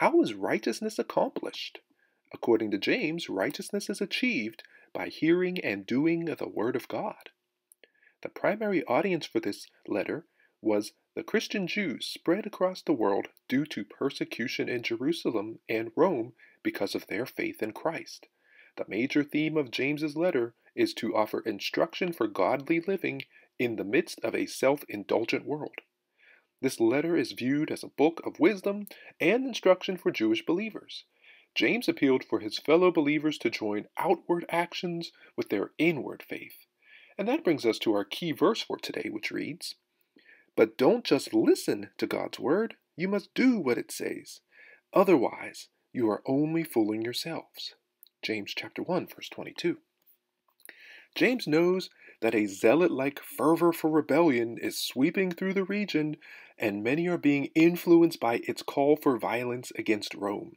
How is righteousness accomplished? According to James, righteousness is achieved by hearing and doing the Word of God. The primary audience for this letter was the Christian Jews spread across the world due to persecution in Jerusalem and Rome because of their faith in Christ. The major theme of James's letter is to offer instruction for godly living in the midst of a self indulgent world. This letter is viewed as a book of wisdom and instruction for Jewish believers. James appealed for his fellow believers to join outward actions with their inward faith. And that brings us to our key verse for today, which reads But don't just listen to God's word, you must do what it says. Otherwise, you are only fooling yourselves. James chapter 1 verse 22. James knows that a zealot like fervor for rebellion is sweeping through the region, and many are being influenced by its call for violence against Rome.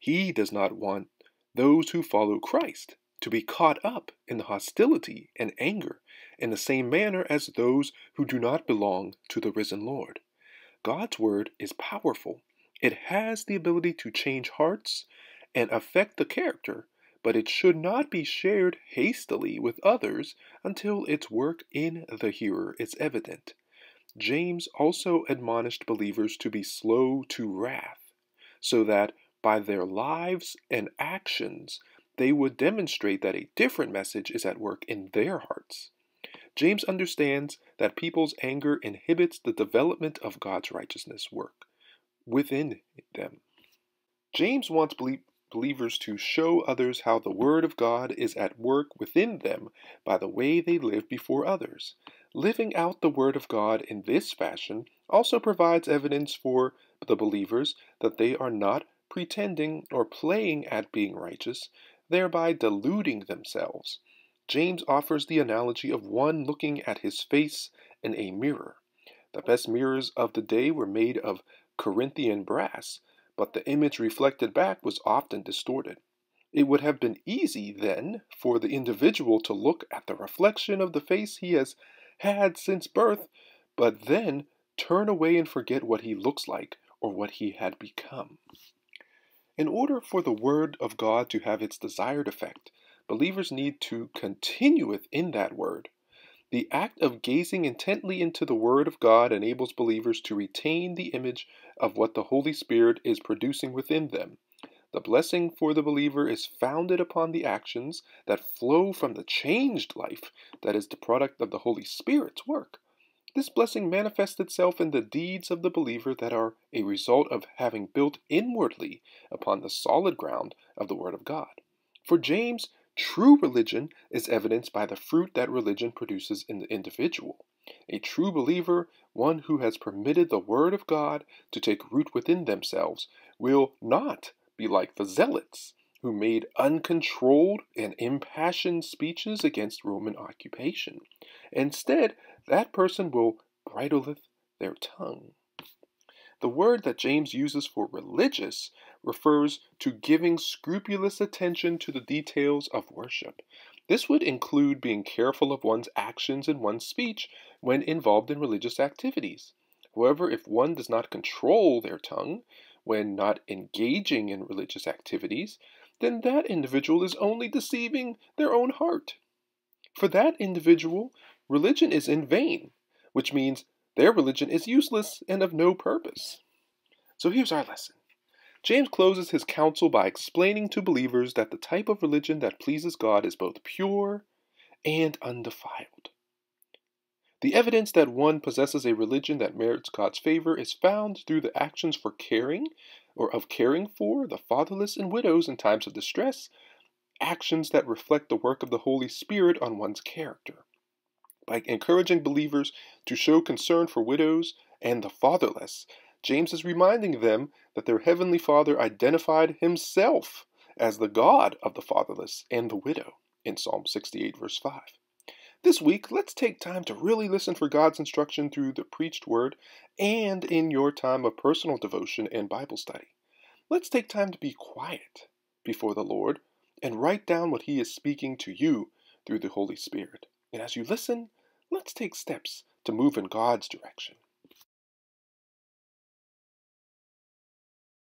He does not want those who follow Christ to be caught up in the hostility and anger in the same manner as those who do not belong to the risen Lord. God's word is powerful. It has the ability to change hearts and affect the character but it should not be shared hastily with others until its work in the hearer is evident. James also admonished believers to be slow to wrath, so that by their lives and actions they would demonstrate that a different message is at work in their hearts. James understands that people's anger inhibits the development of God's righteousness work within them. James wants believers to show others how the Word of God is at work within them by the way they live before others. Living out the Word of God in this fashion also provides evidence for the believers that they are not pretending or playing at being righteous, thereby deluding themselves. James offers the analogy of one looking at his face in a mirror. The best mirrors of the day were made of Corinthian brass, but the image reflected back was often distorted. It would have been easy, then, for the individual to look at the reflection of the face he has had since birth, but then turn away and forget what he looks like or what he had become. In order for the Word of God to have its desired effect, believers need to continue within that Word, the act of gazing intently into the Word of God enables believers to retain the image of what the Holy Spirit is producing within them. The blessing for the believer is founded upon the actions that flow from the changed life that is the product of the Holy Spirit's work. This blessing manifests itself in the deeds of the believer that are a result of having built inwardly upon the solid ground of the Word of God. For James True religion is evidenced by the fruit that religion produces in the individual. A true believer, one who has permitted the Word of God to take root within themselves, will not be like the Zealots, who made uncontrolled and impassioned speeches against Roman occupation. Instead, that person will bridleth their tongue. The word that James uses for religious refers to giving scrupulous attention to the details of worship. This would include being careful of one's actions and one's speech when involved in religious activities. However, if one does not control their tongue when not engaging in religious activities, then that individual is only deceiving their own heart. For that individual, religion is in vain, which means their religion is useless and of no purpose. So here's our lesson James closes his counsel by explaining to believers that the type of religion that pleases God is both pure and undefiled. The evidence that one possesses a religion that merits God's favor is found through the actions for caring or of caring for the fatherless and widows in times of distress, actions that reflect the work of the Holy Spirit on one's character. By encouraging believers to show concern for widows and the fatherless, James is reminding them that their heavenly Father identified himself as the God of the fatherless and the widow in Psalm 68, verse 5. This week, let's take time to really listen for God's instruction through the preached word and in your time of personal devotion and Bible study. Let's take time to be quiet before the Lord and write down what He is speaking to you through the Holy Spirit. And as you listen, let's take steps to move in God's direction.